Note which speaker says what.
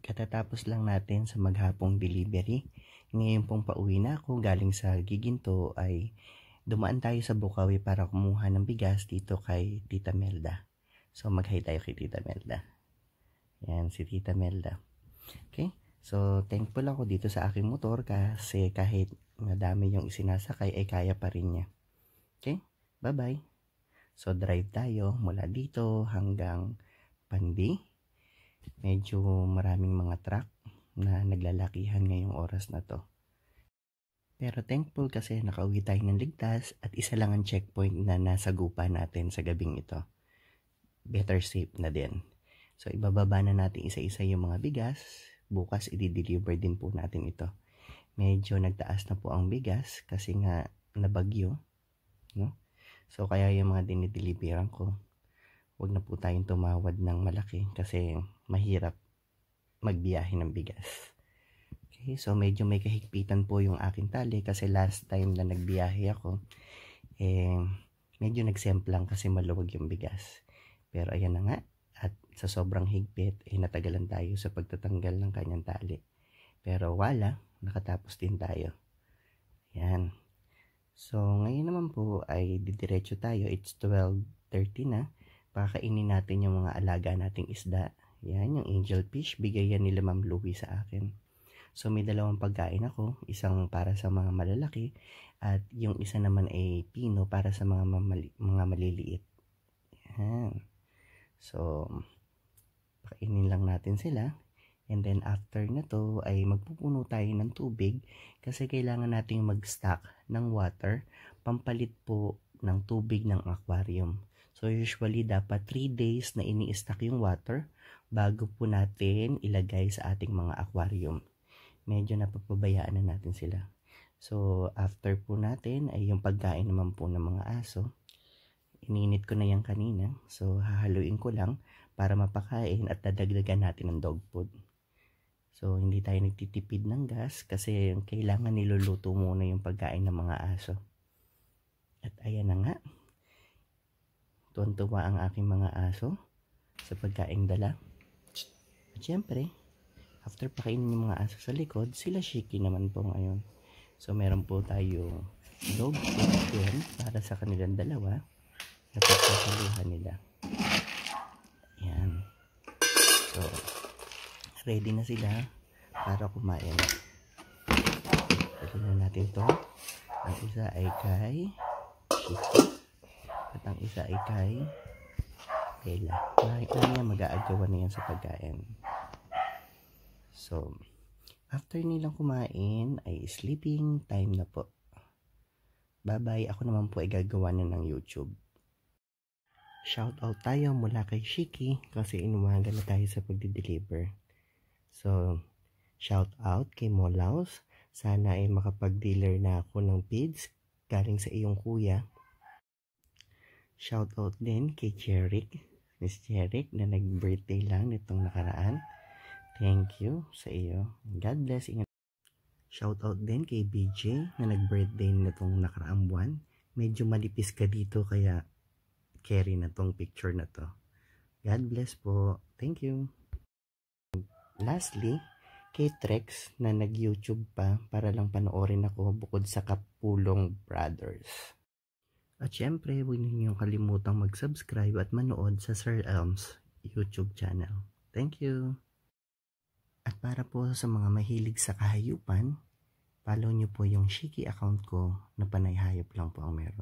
Speaker 1: Katatapos lang natin sa maghapong delivery. Ngayon pong pauwi na ako galing sa Giginto ay dumaan tayo sa Bukawi para kumuha ng bigas dito kay Tita Melda. So mag-hi tayo kay Tita Melda. Yan si Tita Melda. Okay? So thankful ako dito sa aking motor kasi kahit madami yung isinasakay ay kaya pa rin niya. Okay? Bye-bye. So drive tayo mula dito hanggang Pandi medyo maraming mga truck na naglalakihan ngayong oras na to. Pero thankful kasi nakauwi tayo ng ligtas at isa lang ang checkpoint na nasa gupa natin sa gabing ito. Better safe na din. So ibababa na natin isa-isa yung mga bigas. Bukas i-deliver din po natin ito. Medyo nagtaas na po ang bigas kasi nga nabagyo. No? So kaya yung mga dinideliveran ko, wag na po tayong tumawad ng malaki kasi mahirap magbiyahe ng bigas. Okay, so medyo may kahigpitan po yung akin tali kasi last time na nagbiyahe ako, eh, medyo nagsemplang kasi maluwag yung bigas. Pero ayan na nga, at sa sobrang higpit, eh natagalan tayo sa pagtatanggal ng kanyang tali. Pero wala, nakatapos din tayo. Ayan. So, ngayon naman po ay didiretso tayo. It's 12.30 na. Pakainin natin yung mga alaga nating isda yan, yung angel fish, Bigay yan ni Ma'am Louie sa akin. So, may dalawang pagkain ako. Isang para sa mga malalaki at yung isa naman ay pino para sa mga, mamali- mga maliliit. Yan. So, pakainin lang natin sila. And then after na to ay magpupuno tayo ng tubig kasi kailangan nating mag-stock ng water pampalit po ng tubig ng aquarium. So, usually, dapat 3 days na ini-stack yung water bago po natin ilagay sa ating mga aquarium. Medyo napapabayaan na natin sila. So, after po natin ay yung pagkain naman po ng mga aso. Ininit ko na yan kanina. So, hahaluin ko lang para mapakain at dadagdagan natin ng dog food. So, hindi tayo nagtitipid ng gas kasi kailangan niluluto muna yung pagkain ng mga aso. At ayan na nga. Tuwan-tuwa ang aking mga aso sa pagkaing dala. At syempre, after pakainin yung mga aso sa likod, sila shiki naman po ngayon. So meron po tayo dog food para sa kanilang dalawa na pagkasaluhan nila. Ayan. So, ready na sila para kumain. Pagkain na natin to. Ang isa ay kay Shiki. At ang isa ay kay Kayla. Nakita niya mag-aagawan na yan sa pagkain. So, after nilang kumain ay sleeping time na po. Bye-bye. Ako naman po ay gagawa na ng YouTube. Shoutout tayo mula kay Shiki kasi inumaga na tayo sa pagde deliver So, shoutout kay Molaus. Sana ay makapag-dealer na ako ng pids galing sa iyong kuya. Shoutout din kay Jeric, Miss Jeric na nag-birthday lang nitong nakaraan. Thank you sa iyo. God bless. Ingat. Shoutout din kay BJ na nag-birthday nitong nakaraang buwan. Medyo malipis ka dito kaya carry na tong picture na to. God bless po. Thank you. Lastly, kay Trex na nag-YouTube pa para lang panoorin ako bukod sa Kapulong Brothers. At syempre, huwag ninyong kalimutang mag-subscribe at manood sa Sir Elms YouTube channel. Thank you! At para po sa mga mahilig sa kahayupan, follow nyo po yung Shiki account ko na panay hayop lang po ang meron.